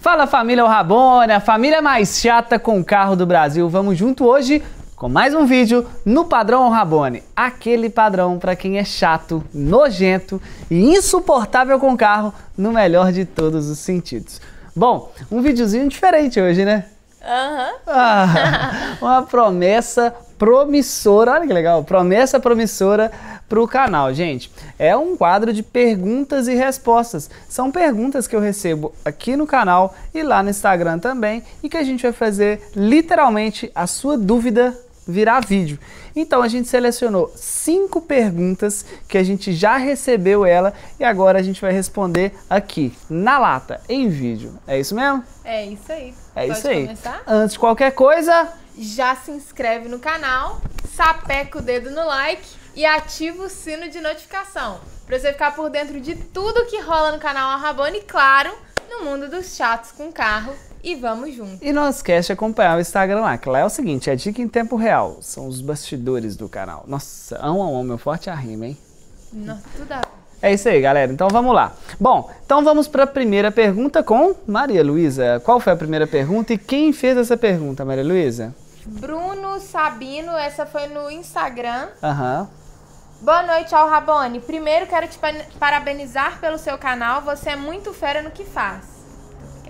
Fala família Rabona, família mais chata com carro do Brasil. Vamos junto hoje com mais um vídeo no padrão Rabone, aquele padrão para quem é chato, nojento e insuportável com carro no melhor de todos os sentidos. Bom, um videozinho diferente hoje, né? Uhum. Ah, uma promessa promissora, olha que legal, promessa promissora para o canal, gente. É um quadro de perguntas e respostas. São perguntas que eu recebo aqui no canal e lá no Instagram também e que a gente vai fazer literalmente a sua dúvida virar vídeo. Então a gente selecionou cinco perguntas que a gente já recebeu ela e agora a gente vai responder aqui na lata, em vídeo. É isso mesmo? É isso aí. É Pode isso aí. Começar? Antes de qualquer coisa, já se inscreve no canal, sapeca o dedo no like e ativa o sino de notificação para você ficar por dentro de tudo que rola no canal Arrabone e claro, no mundo dos chatos com carro e vamos junto. E não esquece de acompanhar o Instagram lá, que lá é o seguinte, é dica em tempo real. São os bastidores do canal. Nossa, amo, amo, meu forte arrimo, hein? Nossa, tudo é isso aí, galera. Então vamos lá. Bom, então vamos para a primeira pergunta com Maria Luísa. Qual foi a primeira pergunta e quem fez essa pergunta, Maria Luísa? Bruno Sabino, essa foi no Instagram. Aham. Uhum. Boa noite, Al Rabone. Primeiro quero te parabenizar pelo seu canal. Você é muito fera no que faz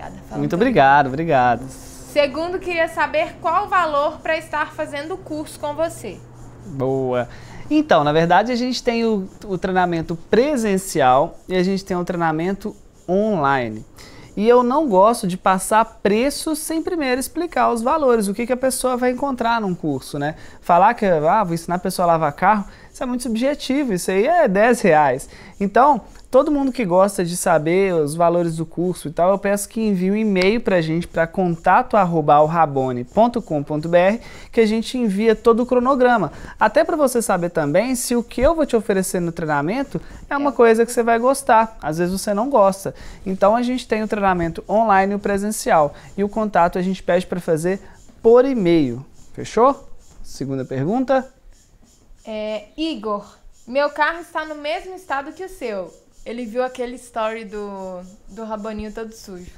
obrigada. Muito obrigado, obrigado. Segundo, queria saber qual o valor para estar fazendo o curso com você. Boa. Então, na verdade, a gente tem o, o treinamento presencial e a gente tem o treinamento online. E eu não gosto de passar preço sem primeiro explicar os valores, o que, que a pessoa vai encontrar num curso, né? Falar que ah, vou ensinar a pessoa a lavar carro, isso é muito subjetivo, isso aí é 10 reais. Então, todo mundo que gosta de saber os valores do curso e tal, eu peço que envie um e-mail para a gente para contato@alrabone.com.br, que a gente envia todo o cronograma. Até para você saber também se o que eu vou te oferecer no treinamento é uma coisa que você vai gostar. Às vezes você não gosta. Então a gente tem o treinamento online e o presencial. E o contato a gente pede para fazer por e-mail. Fechou? Segunda pergunta. É, Igor, meu carro está no mesmo estado que o seu ele viu aquele story do, do rabaninho todo sujo.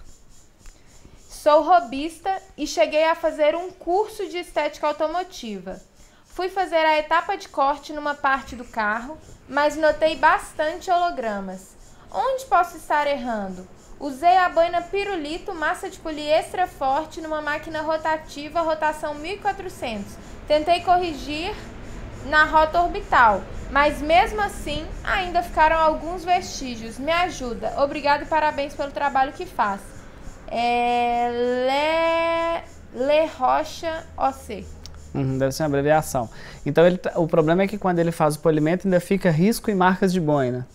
Sou robista e cheguei a fazer um curso de estética automotiva. Fui fazer a etapa de corte numa parte do carro, mas notei bastante hologramas. Onde posso estar errando? Usei a boina pirulito, massa de polir extra forte numa máquina rotativa, rotação 1400. Tentei corrigir na rota orbital, mas mesmo assim, ainda ficaram alguns vestígios. Me ajuda. Obrigado e parabéns pelo trabalho que faz. É, Le, Le Rocha OC. Uhum, deve ser uma abreviação. Então ele, tá, o problema é que quando ele faz o polimento ainda fica risco e marcas de boina. Né?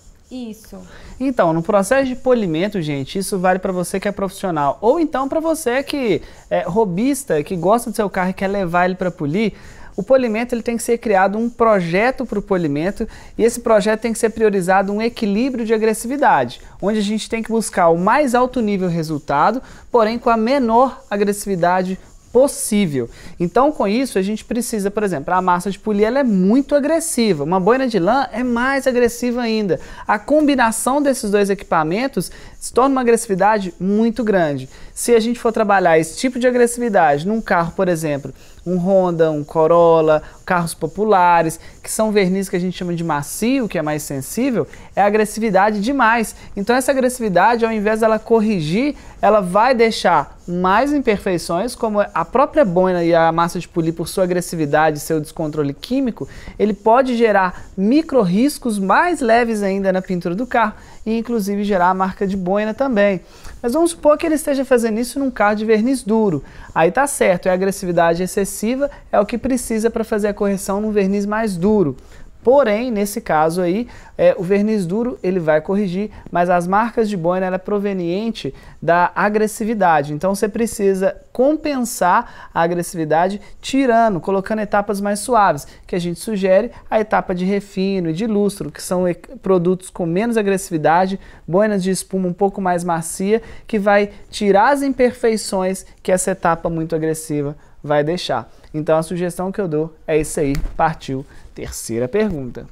Isso. Então, no processo de polimento, gente, isso vale para você que é profissional ou então para você que é robista, que gosta do seu carro e quer levar ele para polir. O polimento ele tem que ser criado um projeto para o polimento e esse projeto tem que ser priorizado um equilíbrio de agressividade, onde a gente tem que buscar o mais alto nível resultado, porém com a menor agressividade possível. Então, com isso, a gente precisa, por exemplo, a massa de polia ela é muito agressiva, uma boina de lã é mais agressiva ainda. A combinação desses dois equipamentos se torna uma agressividade muito grande. Se a gente for trabalhar esse tipo de agressividade num carro, por exemplo, um Honda, um Corolla, carros populares, que são verniz que a gente chama de macio, que é mais sensível, é agressividade demais. Então essa agressividade, ao invés dela corrigir, ela vai deixar mais imperfeições, como a própria boina e a massa de polir, por sua agressividade e seu descontrole químico, ele pode gerar micro riscos mais leves ainda na pintura do carro e inclusive gerar a marca de boina também. Mas vamos supor que ele esteja fazendo isso num carro de verniz duro. Aí tá certo, é agressividade excessiva, é o que precisa para fazer a correção num verniz mais duro. Porém, nesse caso aí, é, o verniz duro ele vai corrigir, mas as marcas de boina ela é proveniente da agressividade. Então você precisa compensar a agressividade tirando, colocando etapas mais suaves, que a gente sugere a etapa de refino e de lustro, que são produtos com menos agressividade, boinas de espuma um pouco mais macia, que vai tirar as imperfeições que essa etapa muito agressiva vai deixar. Então a sugestão que eu dou é isso aí. Partiu. Terceira pergunta.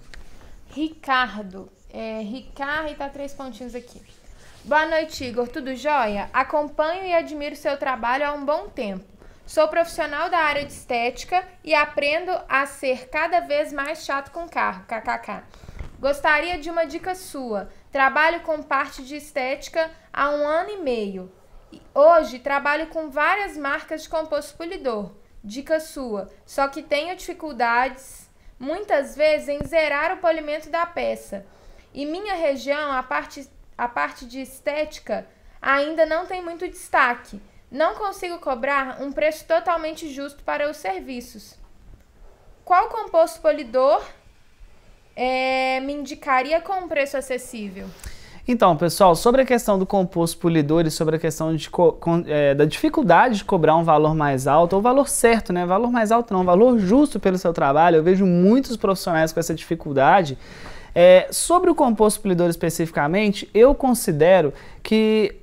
Ricardo. É, Ricardo tá três pontinhos aqui. Boa noite, Igor. Tudo jóia? Acompanho e admiro seu trabalho há um bom tempo. Sou profissional da área de estética e aprendo a ser cada vez mais chato com carro. KKK. Gostaria de uma dica sua. Trabalho com parte de estética há um ano e meio. Hoje trabalho com várias marcas de composto polidor. Dica sua, só que tenho dificuldades muitas vezes em zerar o polimento da peça. E minha região, a parte, a parte de estética, ainda não tem muito destaque. Não consigo cobrar um preço totalmente justo para os serviços. Qual composto polidor é, me indicaria com um preço acessível? Então, pessoal, sobre a questão do composto polidor e sobre a questão de, é, da dificuldade de cobrar um valor mais alto, ou valor certo, né? Valor mais alto não, valor justo pelo seu trabalho. Eu vejo muitos profissionais com essa dificuldade. É, sobre o composto polidor especificamente, eu considero que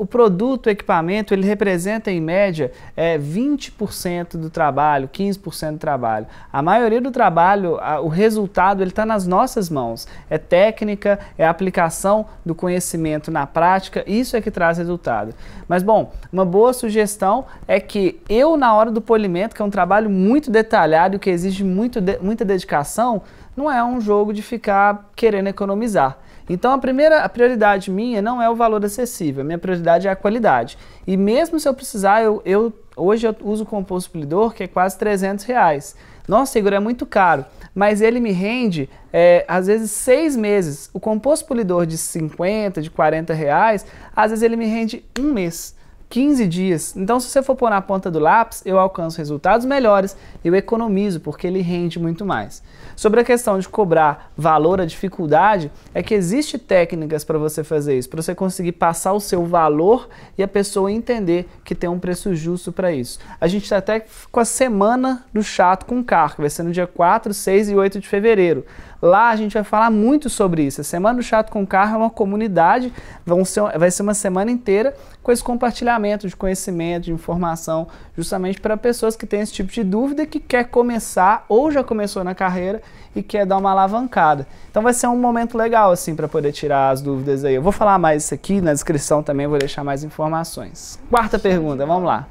o produto, o equipamento, ele representa em média é, 20% do trabalho, 15% do trabalho. A maioria do trabalho, a, o resultado, ele está nas nossas mãos. É técnica, é aplicação do conhecimento na prática, isso é que traz resultado. Mas, bom, uma boa sugestão é que eu, na hora do polimento, que é um trabalho muito detalhado que exige muito de, muita dedicação, não é um jogo de ficar querendo economizar então a primeira a prioridade minha não é o valor acessível, a minha prioridade é a qualidade. E mesmo se eu precisar, eu, eu hoje eu uso o composto polidor que é quase 300 reais. Nossa, seguro é muito caro, mas ele me rende é, às vezes seis meses. O composto polidor de 50, de 40 reais, às vezes ele me rende um mês. 15 dias. Então, se você for pôr na ponta do lápis, eu alcanço resultados melhores, eu economizo, porque ele rende muito mais. Sobre a questão de cobrar valor à dificuldade, é que existe técnicas para você fazer isso, para você conseguir passar o seu valor e a pessoa entender que tem um preço justo para isso. A gente está até com a semana do chato com carro, que vai ser no dia 4, 6 e 8 de fevereiro. Lá a gente vai falar muito sobre isso. A Semana do Chato com Carro é uma comunidade, vão ser, vai ser uma semana inteira com esse compartilhamento de conhecimento, de informação, justamente para pessoas que têm esse tipo de dúvida, que quer começar ou já começou na carreira e quer dar uma alavancada. Então vai ser um momento legal assim para poder tirar as dúvidas aí. Eu vou falar mais isso aqui na descrição também, vou deixar mais informações. Quarta pergunta, vamos lá.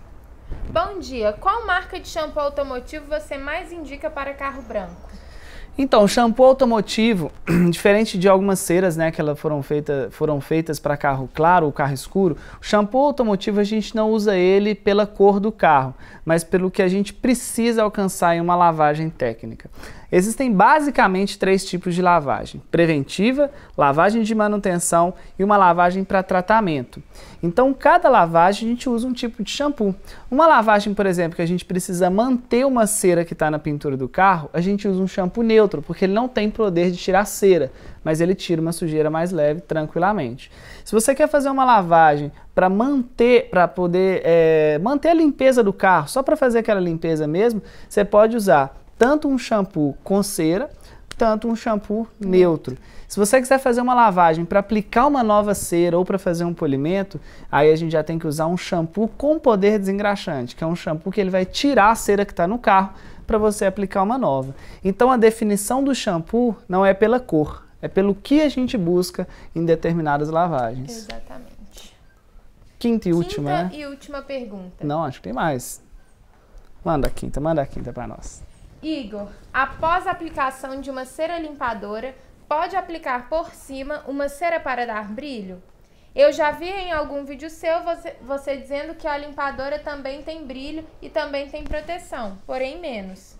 Bom dia, qual marca de shampoo automotivo você mais indica para carro branco? Então, o shampoo automotivo, diferente de algumas ceras, né, que elas foram, feita, foram feitas para carro claro ou carro escuro, o shampoo automotivo a gente não usa ele pela cor do carro, mas pelo que a gente precisa alcançar em uma lavagem técnica. Existem basicamente três tipos de lavagem: preventiva, lavagem de manutenção e uma lavagem para tratamento. Então, cada lavagem a gente usa um tipo de shampoo. Uma lavagem, por exemplo, que a gente precisa manter uma cera que está na pintura do carro, a gente usa um shampoo neutro neutro, porque ele não tem poder de tirar cera, mas ele tira uma sujeira mais leve tranquilamente. Se você quer fazer uma lavagem para manter, para poder é, manter a limpeza do carro, só para fazer aquela limpeza mesmo, você pode usar tanto um shampoo com cera, tanto um shampoo neutro. Se você quiser fazer uma lavagem para aplicar uma nova cera ou para fazer um polimento, aí a gente já tem que usar um shampoo com poder desengraxante, que é um shampoo que ele vai tirar a cera que está no carro para você aplicar uma nova. Então a definição do shampoo não é pela cor, é pelo que a gente busca em determinadas lavagens. Exatamente. Quinta e última, quinta né? e última pergunta. Não, acho que tem mais. Manda a quinta, manda a quinta para nós. Igor, após a aplicação de uma cera limpadora, pode aplicar por cima uma cera para dar brilho? Eu já vi em algum vídeo seu você, você dizendo que a limpadora também tem brilho e também tem proteção, porém menos.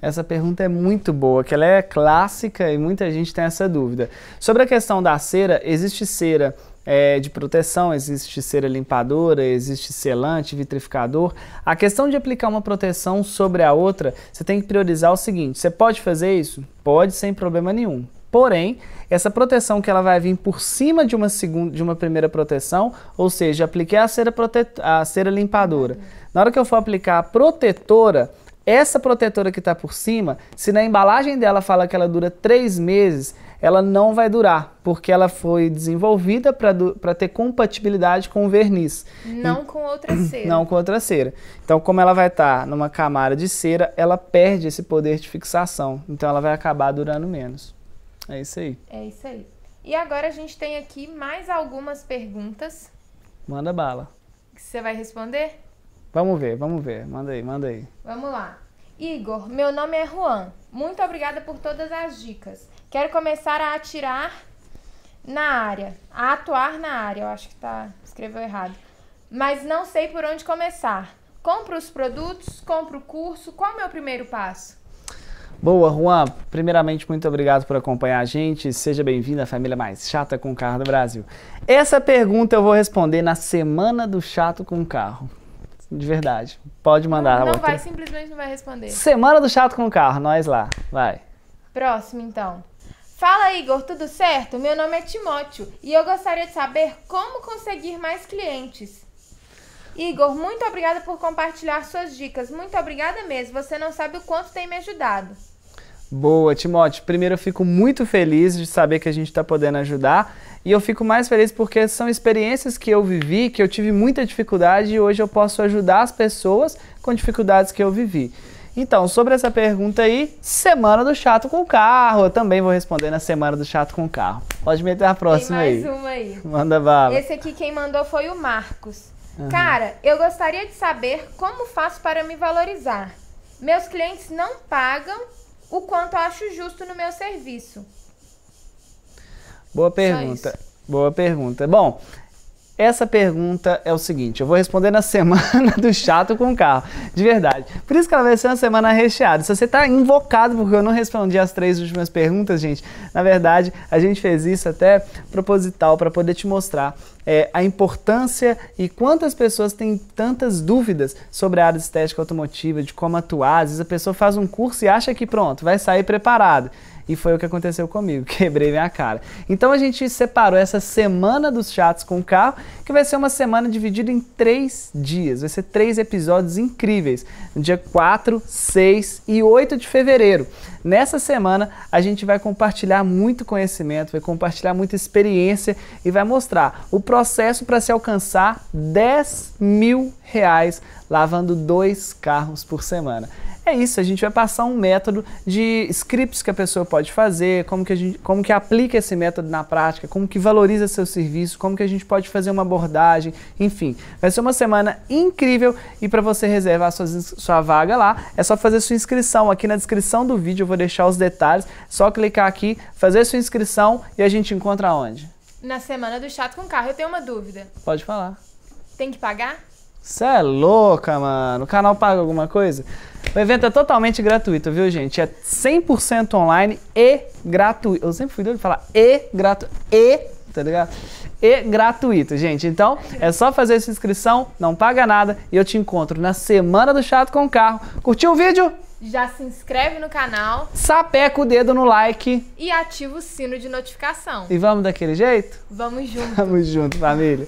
Essa pergunta é muito boa, que ela é clássica e muita gente tem essa dúvida. Sobre a questão da cera, existe cera é, de proteção, existe cera limpadora, existe selante, vitrificador. A questão de aplicar uma proteção sobre a outra, você tem que priorizar o seguinte: você pode fazer isso? Pode, sem problema nenhum. Porém, essa proteção que ela vai vir por cima de uma, segunda, de uma primeira proteção, ou seja, apliquei a cera, protet, a cera limpadora. Na hora que eu for aplicar a protetora, essa protetora que está por cima, se na embalagem dela fala que ela dura três meses, ela não vai durar, porque ela foi desenvolvida para ter compatibilidade com o verniz. Não e, com outra cera. Não com outra cera. Então, como ela vai estar tá numa camada de cera, ela perde esse poder de fixação. Então, ela vai acabar durando menos. É isso aí. É isso aí. E agora a gente tem aqui mais algumas perguntas. Manda bala. você vai responder? Vamos ver, vamos ver. Manda aí, manda aí. Vamos lá. Igor, meu nome é Juan. Muito obrigada por todas as dicas. Quero começar a atirar na área, a atuar na área. Eu acho que tá escreveu errado. Mas não sei por onde começar. Compro os produtos, compro o curso. Qual é o meu primeiro passo? Boa, Juan. Primeiramente, muito obrigado por acompanhar a gente. Seja bem-vindo à família mais chata com carro do Brasil. Essa pergunta eu vou responder na semana do chato com carro. De verdade. Pode mandar. Não, não vai, simplesmente não vai responder. Semana do chato com carro, nós lá. Vai. Próximo, então. Fala Igor, tudo certo? Meu nome é Timóteo e eu gostaria de saber como conseguir mais clientes. Igor, muito obrigada por compartilhar suas dicas. Muito obrigada mesmo. Você não sabe o quanto tem me ajudado. Boa, Timóteo. Primeiro, eu fico muito feliz de saber que a gente está podendo ajudar. E eu fico mais feliz porque são experiências que eu vivi, que eu tive muita dificuldade e hoje eu posso ajudar as pessoas com dificuldades que eu vivi. Então, sobre essa pergunta aí, semana do chato com o carro. Eu também vou responder na semana do chato com o carro. Pode meter a próxima Tem mais aí. uma aí. Manda bala. Esse aqui quem mandou foi o Marcos. Uhum. Cara, eu gostaria de saber como faço para me valorizar. Meus clientes não pagam o quanto acho justo no meu serviço? Boa pergunta. Boa pergunta. Bom, essa pergunta é o seguinte, eu vou responder na semana do chato com o carro, de verdade. Por isso que ela vai ser uma semana recheada. Se você está invocado porque eu não respondi as três últimas perguntas, gente, na verdade a gente fez isso até proposital para poder te mostrar é, a importância e quantas pessoas têm tantas dúvidas sobre a área de estética automotiva, de como atuar. Às vezes a pessoa faz um curso e acha que pronto, vai sair preparado. E foi o que aconteceu comigo, quebrei minha cara. Então a gente separou essa semana dos chatos com o carro, que vai ser uma semana dividida em três dias. Vai ser três episódios incríveis, no dia 4, 6 e 8 de fevereiro. Nessa semana a gente vai compartilhar muito conhecimento, vai compartilhar muita experiência e vai mostrar o processo para se alcançar 10 mil reais lavando dois carros por semana é isso, a gente vai passar um método de scripts que a pessoa pode fazer, como que, a gente, como que aplica esse método na prática, como que valoriza seu serviço, como que a gente pode fazer uma abordagem, enfim. Vai ser uma semana incrível e para você reservar sua, sua vaga lá, é só fazer sua inscrição. Aqui na descrição do vídeo eu vou deixar os detalhes, é só clicar aqui, fazer sua inscrição e a gente encontra onde? Na semana do chato com carro, eu tenho uma dúvida. Pode falar. Tem que pagar? Você é louca, mano. O canal paga alguma coisa? O evento é totalmente gratuito, viu, gente? É 100% online e gratuito. Eu sempre fui doido de falar e gratuito. E, tá ligado? E gratuito, gente. Então, é só fazer essa inscrição, não paga nada e eu te encontro na Semana do Chato com o Carro. Curtiu o vídeo? Já se inscreve no canal. Sapeca o dedo no like. E ativa o sino de notificação. E vamos daquele jeito? Vamos junto. vamos junto, família.